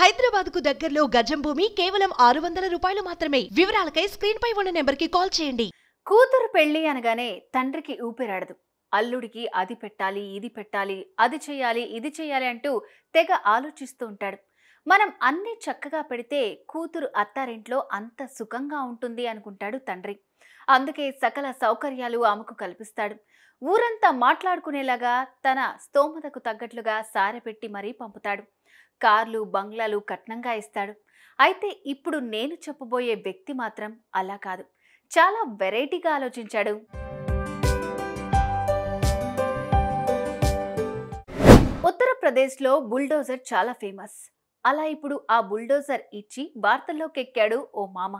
హైదరాబాద్ కు దగ్గరలో గజం భూమి కేవలం ఆరు వందల రూపాయలు మాత్రమే వివరాలకై స్క్రీన్ పై ఉన్న నెంబర్ కి కాల్ చేయండి కూతురు పెళ్లి అనగానే తండ్రికి ఊపిరాడదు అల్లుడికి అది పెట్టాలి ఇది పెట్టాలి అది చేయాలి ఇది చేయాలి అంటూ తెగ ఆలోచిస్తూ ఉంటాడు మనం అన్ని చక్కగా పెడితే కూతురు అత్తారింట్లో అంత సుఖంగా ఉంటుంది అనుకుంటాడు తండ్రి అందుకే సకల సౌకర్యాలు ఆమెకు కల్పిస్తాడు ఊరంతా మాట్లాడుకునేలాగా తన స్తోమతకు తగ్గట్లుగా సారెపెట్టి మరీ పంపుతాడు కార్లు బంగ్లాలు కట్నంగా ఇస్తాడు అయితే ఇప్పుడు నేను చెప్పబోయే వ్యక్తి మాత్రం అలా కాదు చాలా వెరైటీగా ఆలోచించాడు ఉత్తరప్రదేశ్లో బుల్డోజర్ చాలా ఫేమస్ అలా ఇప్పుడు ఆ బుల్డోజర్ ఇచ్చి వార్తల్లోకెక్కాడు ఓ మామ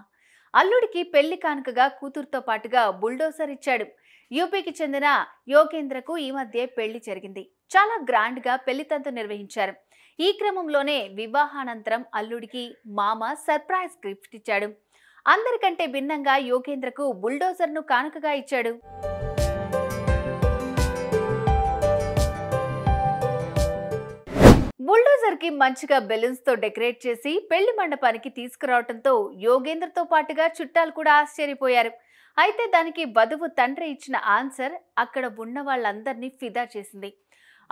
అల్లుడికి పెళ్లి కానుకగా కూతురుతో పాటుగా బుల్డోజర్ ఇచ్చాడు యూపీకి చెందిన యోగేంద్రకు ఈ మధ్య పెళ్లి జరిగింది చాలా గ్రాండ్గా పెళ్లితంతు నిర్వహించారు ఈ క్రమంలోనే వివాహానంతరం అల్లుడికి మామ సర్ప్రైజ్ గిఫ్ట్ ఇచ్చాడు అందరికంటే భిన్నంగా యోగేంద్రకు బుల్డోజర్ను కానుకగా ఇచ్చాడు బుల్డోజర్ కి మంచిగా బెలూన్స్ తో డెకరేట్ చేసి పెళ్లి మండపానికి తీసుకురావడంతో యోగేంద్రతో పాటుగా చుట్టాలు కూడా ఆశ్చర్యపోయారు అయితే దానికి వధువు తండ్రి ఇచ్చిన ఆన్సర్ అక్కడ ఉన్న వాళ్ళందరినీ ఫిదా చేసింది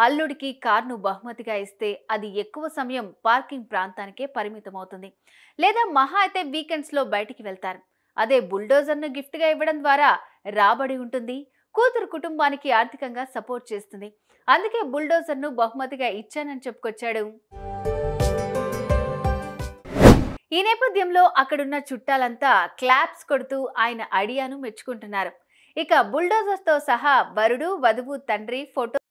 అల్లుడికి కార్ను బహుమతిగా ఇస్తే అది ఎక్కువ సమయం పార్కింగ్ ప్రాంతానికే పరిమితం అవుతుంది లేదా మహా అయితే వీకెండ్స్లో బయటికి వెళ్తారు అదే బుల్డోజర్ను గిఫ్ట్గా ఇవ్వడం ద్వారా రాబడి ఉంటుంది కూతురు కుటుంబానికి ఆర్థికంగా సపోర్ట్ చేస్తుంది అందుకే బుల్డోజర్ ను బహుమతిగా ఇచ్చానని చెప్పుకొచ్చాడు ఈ నేపథ్యంలో అక్కడున్న చుట్టాలంతా క్లాప్స్ కొడుతూ ఆయన ఐడియాను మెచ్చుకుంటున్నారు ఇక బుల్డోజర్తో సహా వరుడు వధువు తండ్రి ఫోటో